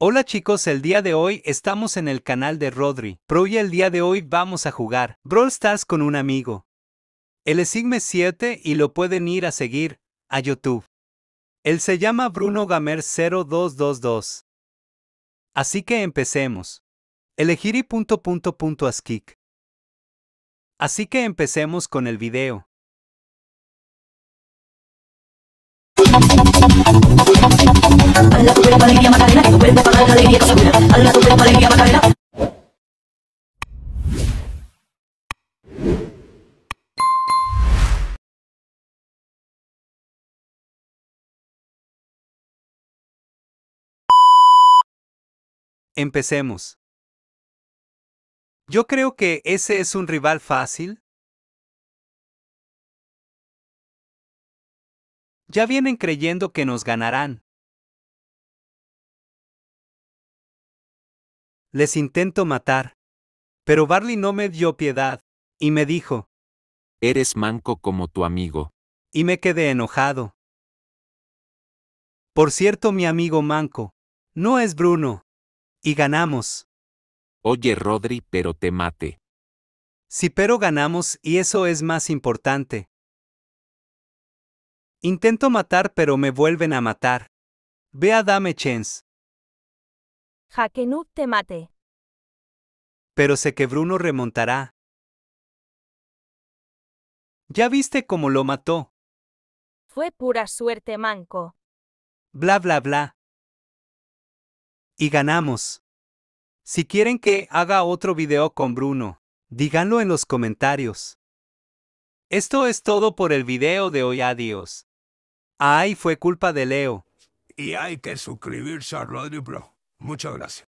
Hola chicos, el día de hoy estamos en el canal de Rodri Pro y el día de hoy vamos a jugar Brawl Stars con un amigo. El Sigme 7 y lo pueden ir a seguir a YouTube. Él se llama Bruno Gamer 0222. Así que empecemos. Elegir y punto punto punto Así que empecemos con el video. ¡Empecemos! ¿Yo creo que ese es un rival fácil? Ya vienen creyendo que nos ganarán. les intento matar. Pero Barley no me dio piedad, y me dijo, Eres manco como tu amigo. Y me quedé enojado. Por cierto, mi amigo manco, no es Bruno. Y ganamos. Oye, Rodri, pero te mate. Sí, pero ganamos y eso es más importante. Intento matar, pero me vuelven a matar. Ve a dame chance. Jaquenuk te mate. Pero sé que Bruno remontará. Ya viste cómo lo mató. Fue pura suerte, manco. Bla, bla, bla. Y ganamos. Si quieren que haga otro video con Bruno, díganlo en los comentarios. Esto es todo por el video de hoy, adiós. Ay, fue culpa de Leo. Y hay que suscribirse a Rodri Bro. Muchas gracias.